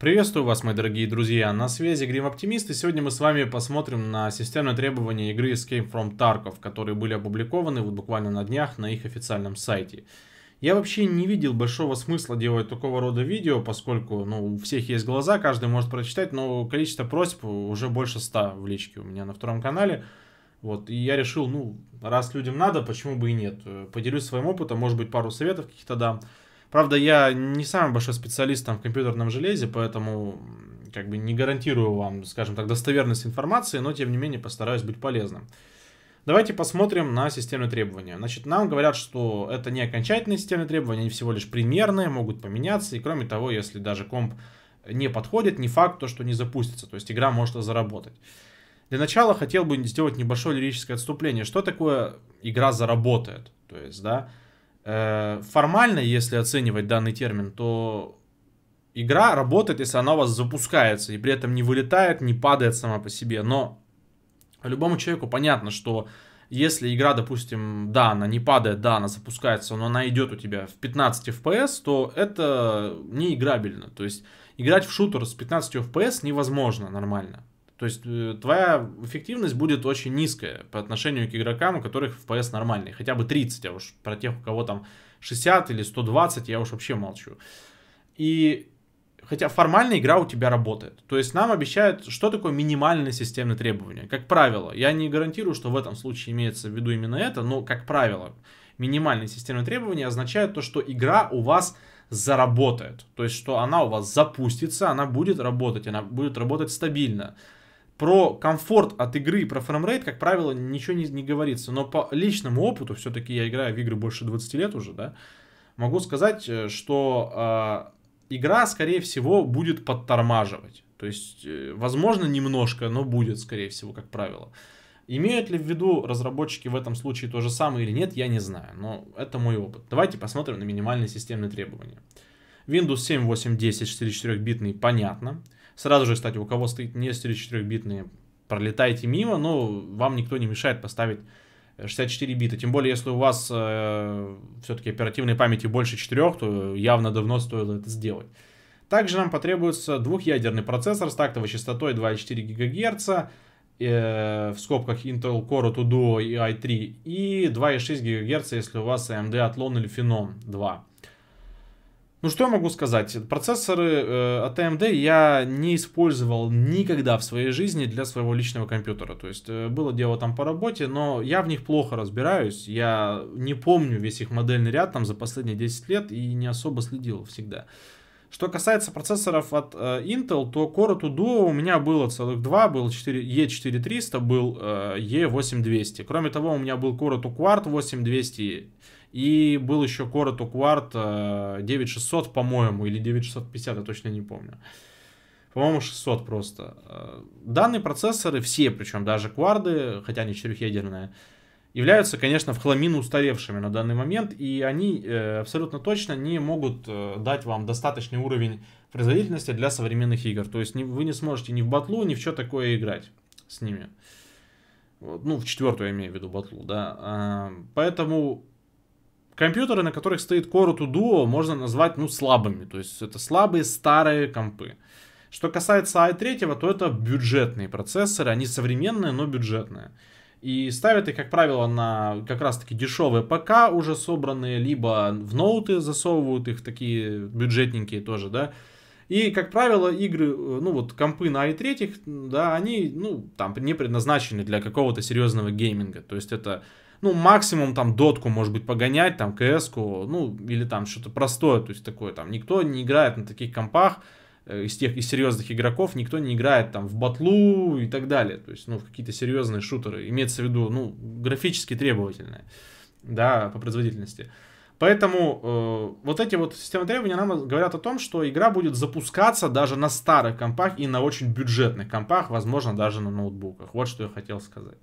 Приветствую вас, мои дорогие друзья, на связи Грим Оптимист, и сегодня мы с вами посмотрим на системные требования игры Escape from Tarkov, которые были опубликованы вот буквально на днях на их официальном сайте. Я вообще не видел большого смысла делать такого рода видео, поскольку ну, у всех есть глаза, каждый может прочитать, но количество просьб уже больше 100 в личке у меня на втором канале. Вот, и я решил, ну, раз людям надо, почему бы и нет. Поделюсь своим опытом, может быть, пару советов каких-то дам. Правда, я не самый большой специалист там, в компьютерном железе, поэтому как бы не гарантирую вам, скажем так, достоверность информации, но тем не менее постараюсь быть полезным. Давайте посмотрим на системные требования. Значит, нам говорят, что это не окончательные системные требования, они всего лишь примерные, могут поменяться. И кроме того, если даже комп не подходит, не факт то, что не запустится. То есть игра может заработать. Для начала хотел бы сделать небольшое лирическое отступление. Что такое игра заработает? То есть, да, Э, формально, если оценивать данный термин, то игра работает, если она у вас запускается и при этом не вылетает, не падает сама по себе. Но любому человеку понятно, что если игра, допустим, да, она не падает, да, она запускается, но она идет у тебя в 15 FPS, то это неиграбельно. То есть играть в шутер с 15 FPS невозможно нормально. То есть э, твоя эффективность будет очень низкая по отношению к игрокам, у которых FPS нормальный, хотя бы 30, а уж про тех, у кого там 60 или 120, я уж вообще молчу. И хотя формально игра у тебя работает. То есть нам обещают, что такое минимальные системные требования. Как правило, я не гарантирую, что в этом случае имеется в виду именно это, но как правило, минимальные системные требования означают то, что игра у вас заработает. То есть, что она у вас запустится, она будет работать, она будет работать стабильно про комфорт от игры и про фреймрейт, как правило, ничего не, не говорится. Но по личному опыту, все-таки я играю в игры больше 20 лет уже, да, могу сказать, э, что э, игра, скорее всего, будет подтормаживать. То есть, э, возможно, немножко, но будет, скорее всего, как правило. Имеют ли в виду разработчики в этом случае то же самое или нет, я не знаю, но это мой опыт. Давайте посмотрим на минимальные системные требования. Windows 7, 8, 10, 4-4 битный Понятно. Сразу же, кстати, у кого стоит не 64-битные, пролетайте мимо, но вам никто не мешает поставить 64 э, бита. Тем более, если у вас э, все-таки оперативной памяти больше 4, то явно давно стоило это сделать. Также нам потребуется двухъядерный процессор с тактовой частотой 2,4 ГГц, э, в скобках Intel Core 2 Duo и i3, и 2,6 ГГц, если у вас AMD Athlon или Phenom 2. Ну что я могу сказать? Процессоры э, от AMD я не использовал никогда в своей жизни для своего личного компьютера. То есть э, было дело там по работе, но я в них плохо разбираюсь. Я не помню весь их модельный ряд там за последние 10 лет и не особо следил всегда. Что касается процессоров от э, Intel, то Core to Duo у меня было целых два, был 4, E4300, был э, E8200. Кроме того, у меня был Core to Quart 8200 и был еще Короту Кварт 9600, э, по-моему, или 9650, я точно не помню. По-моему, 600 просто. Э, данные процессоры, все, причем даже кварды, хотя они четырехъядерные, являются, конечно, в хламину устаревшими на данный момент, и они э, абсолютно точно не могут дать вам достаточный уровень производительности для современных игр. То есть не, вы не сможете ни в батлу, ни в что такое играть с ними. ну, в четвертую я имею в виду батлу, да. поэтому Компьютеры, на которых стоит Core to Duo, можно назвать ну, слабыми. То есть это слабые старые компы. Что касается i3, то это бюджетные процессоры. Они современные, но бюджетные. И ставят их, как правило, на как раз-таки дешевые ПК уже собранные, либо в ноуты засовывают их, такие бюджетненькие тоже, да. И, как правило, игры, э, ну вот компы на i3, да, они, ну, там, не предназначены для какого-то серьезного гейминга. То есть это ну, максимум там дотку, может быть, погонять, там, кс ну, или там что-то простое, то есть такое, там, никто не играет на таких компах, э, из тех из серьезных игроков никто не играет там в батлу и так далее. То есть, ну, в какие-то серьезные шутеры. Имеется в виду, ну, графически требовательные, да, по производительности. Поэтому э, вот эти вот системы требований нам говорят о том, что игра будет запускаться даже на старых компах и на очень бюджетных компах, возможно, даже на ноутбуках. Вот что я хотел сказать.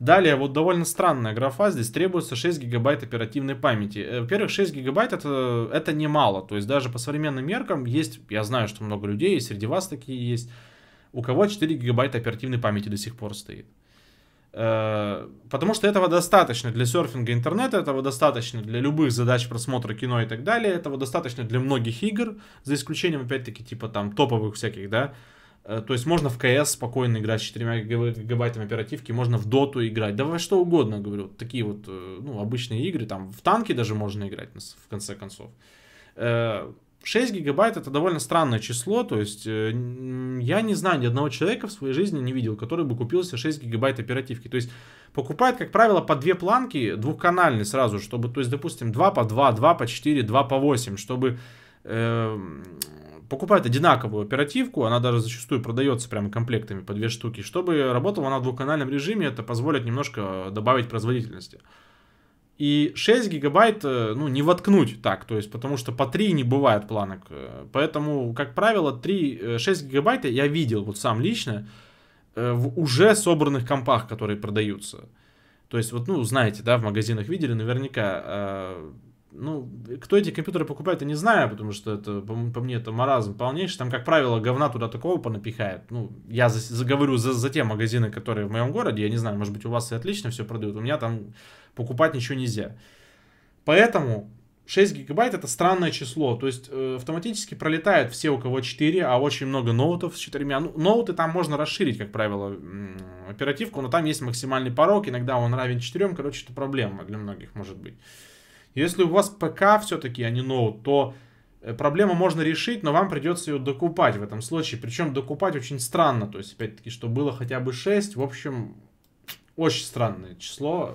Далее, вот довольно странная графа, здесь требуется 6 гигабайт оперативной памяти. Э, во-первых, 6 гигабайт это, это немало, то есть даже по современным меркам есть, я знаю, что много людей, среди вас такие есть, у кого 4 гигабайта оперативной памяти до сих пор стоит. Э, потому что этого достаточно для серфинга интернета, этого достаточно для любых задач просмотра кино и так далее, этого достаточно для многих игр, за исключением, опять-таки, типа там топовых всяких, да, Э, то есть можно в КС спокойно играть с 4 гигабайтами оперативки, можно в доту играть, да во что угодно, говорю. Такие вот э, ну, обычные игры, там в танки даже можно играть, в конце концов. 6 э, гигабайт это довольно странное число, то есть я не знаю ни одного человека в своей жизни не видел, который бы купился себе 6 гигабайт оперативки. То есть покупает, как правило, по две планки, двухканальные сразу, чтобы, то есть, допустим, 2 по 2, 2 по 4, 2 по 8, чтобы э, покупают одинаковую оперативку, она даже зачастую продается прямо комплектами по две штуки, чтобы работала она в двухканальном режиме, это позволит немножко э, добавить производительности. И 6 гигабайт, э, ну, не воткнуть так, то есть, потому что по 3 не бывает планок. Э, поэтому, как правило, 3, 6 гигабайта я видел вот сам лично в уже собранных компах, которые продаются. То есть, вот, ну, знаете, да, в магазинах видели наверняка ну, кто эти компьютеры покупает, я не знаю, потому что это, по, по мне, это маразм полнейший. Там, как правило, говна туда такого понапихает. Ну, я за, заговорю за, за те магазины, которые в моем городе, я не знаю, может быть, у вас и отлично все продают, у меня там покупать ничего нельзя. Поэтому 6 гигабайт это странное число, то есть э, автоматически пролетают все, у кого 4, а очень много ноутов с 4. Ну, ноуты там можно расширить, как правило, оперативку, но там есть максимальный порог, иногда он равен 4, короче, это проблема для многих может быть. Если у вас ПК все-таки, а не ноут, то э, проблему можно решить, но вам придется ее докупать в этом случае. Причем докупать очень странно. То есть, опять-таки, что было хотя бы 6. В общем, очень странное число.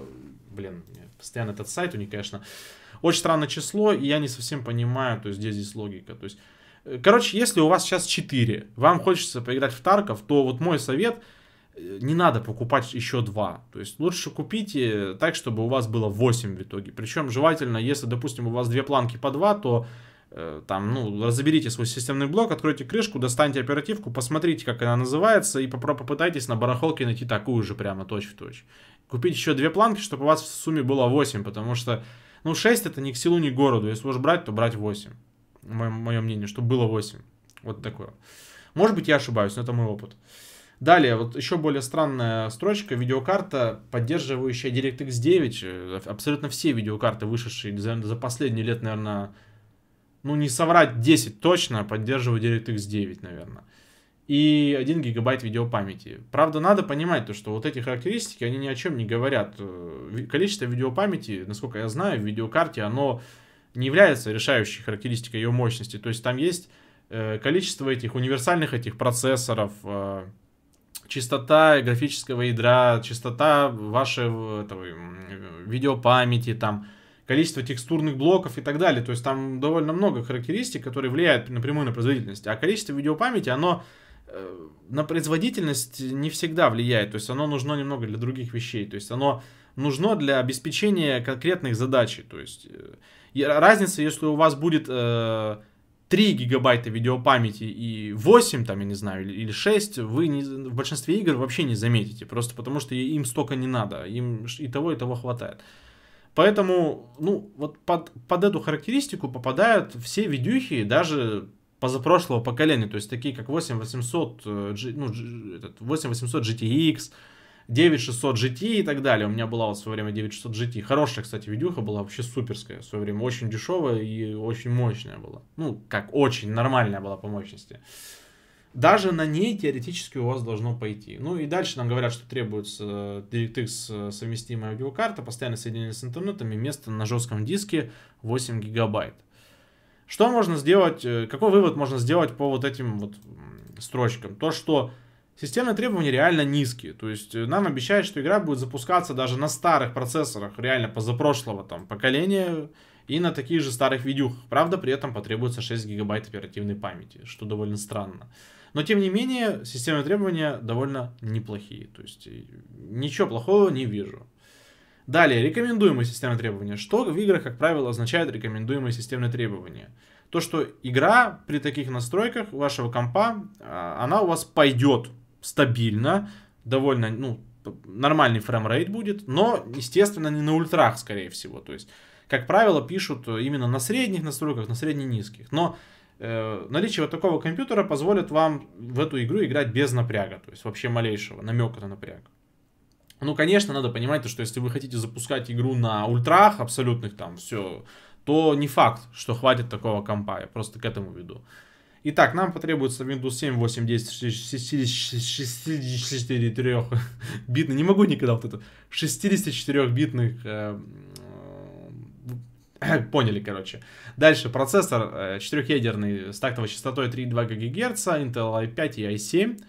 Блин, постоянно этот сайт у них, конечно. Очень странное число, и я не совсем понимаю, то есть, где здесь логика. То есть, э, короче, если у вас сейчас 4, вам хочется поиграть в Тарков, то вот мой совет – не надо покупать еще два. То есть лучше купите так, чтобы у вас было 8 в итоге. Причем желательно, если, допустим, у вас две планки по 2, то э, там, ну, разоберите свой системный блок, откройте крышку, достаньте оперативку, посмотрите, как она называется, и попро попытайтесь на барахолке найти такую же прямо точь-в-точь. -точь. Купить еще две планки, чтобы у вас в сумме было 8, потому что, ну, 6 это ни к селу, ни к городу. Если уж брать, то брать 8. Мое, мое мнение, чтобы было 8. Вот такое. Может быть, я ошибаюсь, но это мой опыт. Далее, вот еще более странная строчка. Видеокарта, поддерживающая DirectX 9. Э, абсолютно все видеокарты, вышедшие за, за последние лет, наверное, ну не соврать, 10 точно поддерживают DirectX 9, наверное. И 1 гигабайт видеопамяти. Правда, надо понимать то, что вот эти характеристики, они ни о чем не говорят. Э, количество видеопамяти, насколько я знаю, в видеокарте, оно не является решающей характеристикой ее мощности. То есть там есть э, количество этих универсальных этих процессоров, чистота графического ядра, чистота вашей э, этого, видеопамяти, там, количество текстурных блоков и так далее. То есть там довольно много характеристик, которые влияют напрямую на производительность. А количество видеопамяти, оно э, на производительность не всегда влияет. То есть оно нужно немного для других вещей. То есть оно нужно для обеспечения конкретных задач. То есть э, разница, если у вас будет 3 гигабайта видеопамяти и 8, там, я не знаю, или 6, вы не, в большинстве игр вообще не заметите. Просто потому, что им столько не надо. Им и того, и того хватает. Поэтому, ну, вот под, под эту характеристику попадают все видюхи, даже позапрошлого поколения. То есть такие, как 8800, э, ну, этот, 8800 GTX, 9600 GT и так далее. У меня была вот в свое время 9600 GT. Хорошая, кстати, видюха была, вообще суперская в свое время. Очень дешевая и очень мощная была. Ну, как очень нормальная была по мощности. Даже на ней теоретически у вас должно пойти. Ну и дальше нам говорят, что требуется DirectX э, э, совместимая видеокарта, постоянное соединение с интернетом и место на жестком диске 8 гигабайт. Что можно сделать, э, какой вывод можно сделать по вот этим вот строчкам? То, что Системные требования реально низкие. То есть э, нам обещают, что игра будет запускаться даже на старых процессорах, реально позапрошлого там поколения, и на таких же старых видюхах. Правда, при этом потребуется 6 гигабайт оперативной памяти, что довольно странно. Но, тем не менее, системные требования довольно неплохие. То есть э, ничего плохого не вижу. Далее, рекомендуемые системные требования. Что в играх, как правило, означает рекомендуемые системные требования? То, что игра при таких настройках вашего компа, а, она у вас пойдет стабильно, довольно, ну, нормальный фреймрейт будет, но, естественно, не на ультрах, скорее всего. То есть, как правило, пишут именно на средних настройках, на средне-низких. Но э, наличие вот такого компьютера позволит вам в эту игру играть без напряга, то есть вообще малейшего намека на напряг. Ну, конечно, надо понимать, то, что если вы хотите запускать игру на ультрах абсолютных, там все, то не факт, что хватит такого компа. Я просто к этому веду. Итак, нам потребуется Windows 7, 8, 10, 64 битных, не могу никогда вот это, 64 битных, э, э, поняли, короче. Дальше, процессор э, 4-ядерный с тактовой частотой 3,2 ГГц, Intel i5 и i7.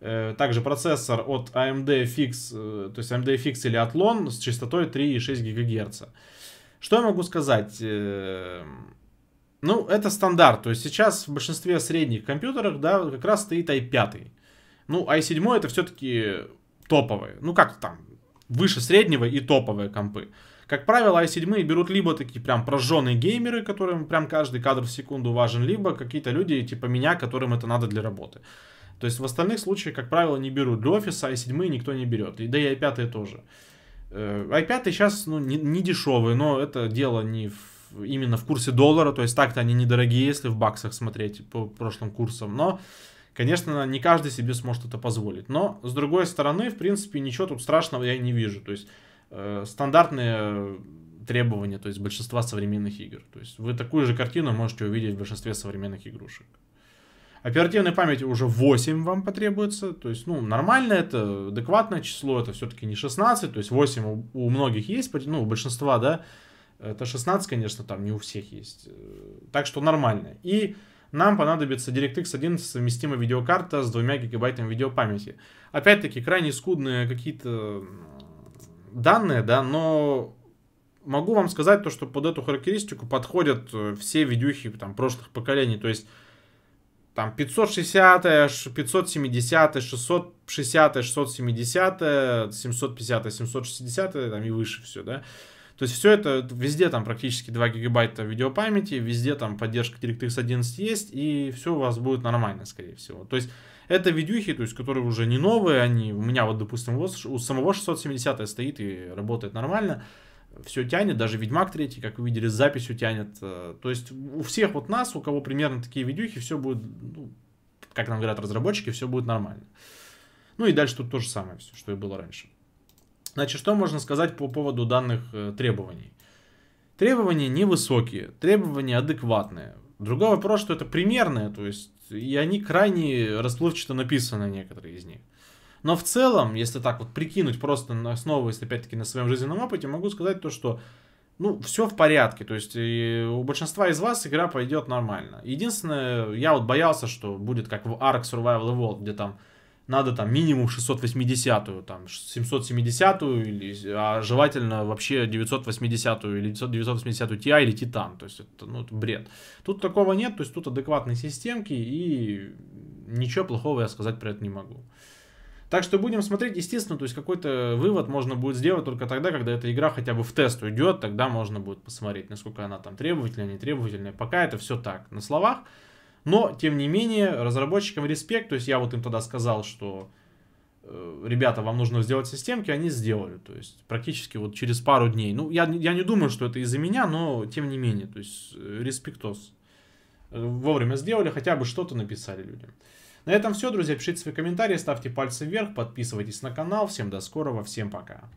Э, также процессор от AMD FX, то есть AMD FX или Athlon с частотой 3,6 ГГц. Что я могу сказать? Ну, это стандарт. То есть сейчас в большинстве средних компьютеров, да, как раз стоит i5. Ну, i7 это все-таки топовые. Ну, как там, выше среднего и топовые компы. Как правило, i7 берут либо такие прям прожженные геймеры, которым прям каждый кадр в секунду важен, либо какие-то люди типа меня, которым это надо для работы. То есть в остальных случаях, как правило, не берут. Для офиса i7 никто не берет, и да и i5 тоже. Э, i5 сейчас ну, не, не дешевый, но это дело не в именно в курсе доллара, то есть так-то они недорогие, если в баксах смотреть по прошлым курсам, но, конечно, не каждый себе сможет это позволить. Но, с другой стороны, в принципе, ничего тут страшного я не вижу, то есть э, стандартные требования, то есть большинства современных игр. То есть вы такую же картину можете увидеть в большинстве современных игрушек. Оперативной памяти уже 8 вам потребуется. То есть, ну, нормально это, адекватное число, это все-таки не 16. То есть 8 у, у многих есть, ну, у большинства, да. Это 16, конечно, там не у всех есть. Э, так что нормально. И нам понадобится DirectX 11 совместимая видеокарта с 2 гигабайтами видеопамяти. Опять-таки, крайне скудные какие-то данные, да, но могу вам сказать то, что под эту характеристику подходят э, все видюхи там, прошлых поколений. То есть там 560, 570, 660, 670, 750, 760 там и выше все, да. То есть все это, везде там практически 2 гигабайта видеопамяти, везде там поддержка DirectX 11 есть, и все у вас будет нормально, скорее всего. То есть это видюхи, то есть которые уже не новые, они у меня вот, допустим, вот у самого 670 стоит и работает нормально, все тянет, даже Ведьмак 3, как вы видели, с записью тянет. Э, то есть у всех вот нас, у кого примерно такие видюхи, все будет, ну, как нам говорят разработчики, все будет нормально. Ну и дальше тут то же самое все, что и было раньше. Значит, что можно сказать по поводу данных э, требований? Требования невысокие, требования адекватные. Другой вопрос, что это примерные, то есть, и они крайне расплывчато написаны, некоторые из них. Но в целом, если так вот прикинуть просто, на если опять-таки на своем жизненном опыте, могу сказать то, что ну, все в порядке, то есть у большинства из вас игра пойдет нормально. Единственное, я вот боялся, что будет как в Ark Survival Evolved, где там надо там минимум 680-ю, там 770-ю, или, а желательно вообще 980-ю или 980-ю Ti или титан то есть это, ну, это бред. Тут такого нет, то есть тут адекватные системки и ничего плохого я сказать про это не могу. Так что будем смотреть, естественно, то есть какой-то вывод можно будет сделать только тогда, когда эта игра хотя бы в тест уйдет, тогда можно будет посмотреть, насколько она там требовательная, не требовательная Пока это все так, на словах. Но, тем не менее, разработчикам респект. То есть я вот им тогда сказал, что э, ребята, вам нужно сделать системки, они сделали. То есть практически вот через пару дней. Ну, я, я не думаю, что это из-за меня, но тем не менее. То есть э, респектос. Э, вовремя сделали, хотя бы что-то написали людям. На этом все, друзья. Пишите свои комментарии, ставьте пальцы вверх, подписывайтесь на канал. Всем до скорого, всем пока.